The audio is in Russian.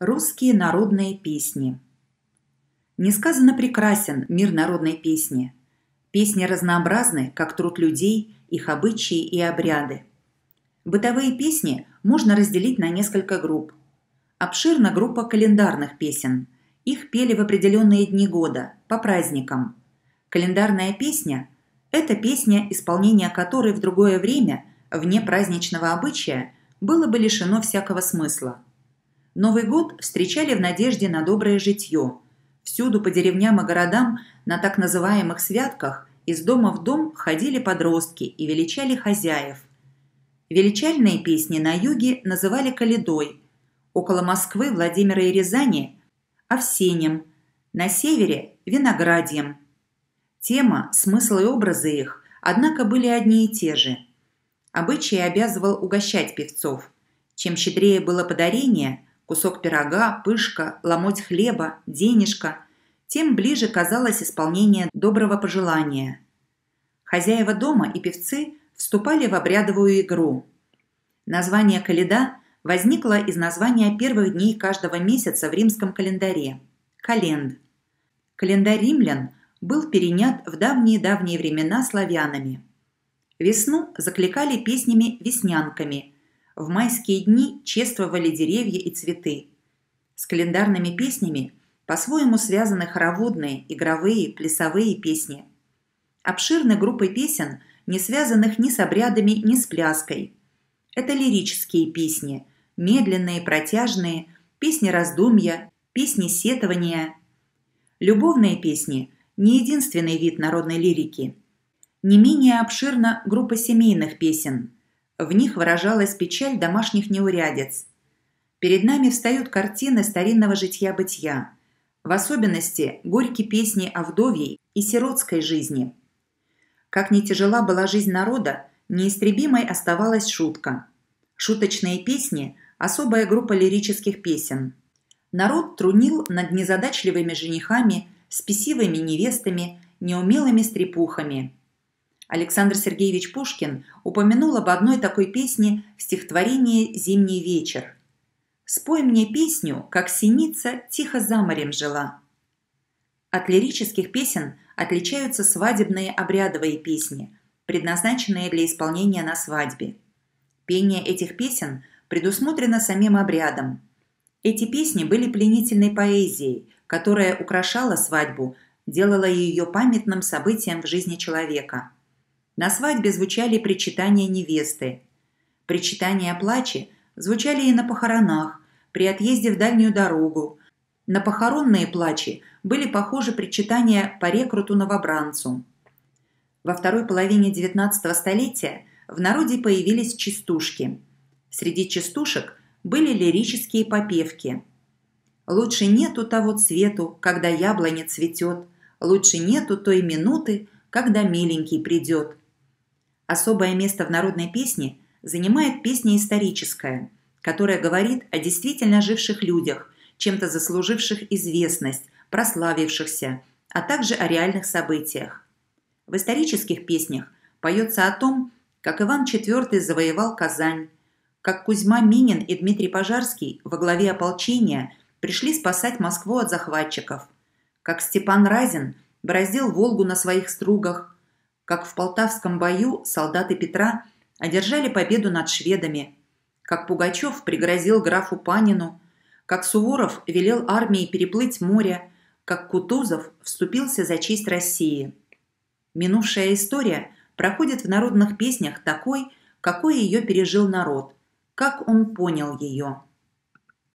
Русские народные песни. Несказанно прекрасен мир народной песни. Песни разнообразны, как труд людей, их обычаи и обряды. Бытовые песни можно разделить на несколько групп. Обширна группа календарных песен. Их пели в определенные дни года, по праздникам. Календарная песня – это песня, исполнение которой в другое время, вне праздничного обычая, было бы лишено всякого смысла – Новый год встречали в надежде на доброе житье. Всюду по деревням и городам на так называемых «святках» из дома в дом ходили подростки и величали хозяев. Величальные песни на юге называли «каледой», около Москвы, Владимира и Рязани – «овсенем», на севере – «виноградьем». Тема, смысл и образы их, однако, были одни и те же. Обычай обязывал угощать певцов. Чем щедрее было подарение, Кусок пирога, пышка, ломоть хлеба, денежка, тем ближе казалось исполнение доброго пожелания. Хозяева дома и певцы вступали в обрядовую игру. Название «Каледа» возникло из названия первых дней каждого месяца в римском календаре – «Календ». Календарь римлян был перенят в давние-давние времена славянами. Весну закликали песнями «Веснянками», в майские дни чествовали деревья и цветы. С календарными песнями по-своему связаны хороводные, игровые, плясовые песни. Обширной группой песен, не связанных ни с обрядами, ни с пляской. Это лирические песни, медленные, протяжные, песни раздумья, песни сетования. Любовные песни – не единственный вид народной лирики. Не менее обширна группа семейных песен – в них выражалась печаль домашних неурядиц. Перед нами встают картины старинного житья-бытия, в особенности горькие песни о вдовьей и сиротской жизни. Как ни тяжела была жизнь народа, неистребимой оставалась шутка. Шуточные песни – особая группа лирических песен. Народ трунил над незадачливыми женихами, спесивыми невестами, неумелыми стрепухами – Александр Сергеевич Пушкин упомянул об одной такой песне в стихотворении «Зимний вечер». «Спой мне песню, как синица тихо за морем жила». От лирических песен отличаются свадебные обрядовые песни, предназначенные для исполнения на свадьбе. Пение этих песен предусмотрено самим обрядом. Эти песни были пленительной поэзией, которая украшала свадьбу, делала ее памятным событием в жизни человека – на свадьбе звучали причитания невесты. Причитания о плаче звучали и на похоронах, при отъезде в дальнюю дорогу. На похоронные плачи были похожи причитания по рекруту-новобранцу. Во второй половине XIX столетия в народе появились частушки. Среди частушек были лирические попевки. «Лучше нету того цвету, когда яблоня цветет, лучше нету той минуты, когда миленький придет». Особое место в народной песне занимает песня историческая, которая говорит о действительно живших людях, чем-то заслуживших известность, прославившихся, а также о реальных событиях. В исторических песнях поется о том, как Иван IV завоевал Казань, как Кузьма Минин и Дмитрий Пожарский во главе ополчения пришли спасать Москву от захватчиков, как Степан Разин бороздил Волгу на своих стругах, как в Полтавском бою солдаты Петра одержали победу над шведами, как Пугачев пригрозил графу Панину, как Суворов велел армии переплыть море, как Кутузов вступился за честь России. Минувшая история проходит в народных песнях такой, какой ее пережил народ, как он понял ее.